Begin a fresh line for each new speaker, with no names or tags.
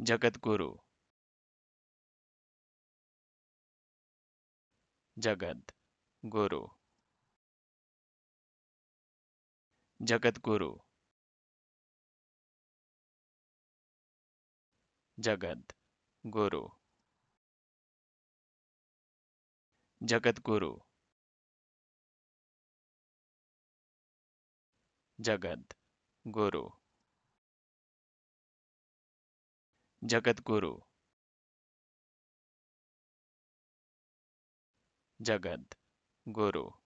जगतगुरु जगत गुरु जगत गुरु जगत गुरु जगत गुरु जगत गुरु गुरु जगत गुरु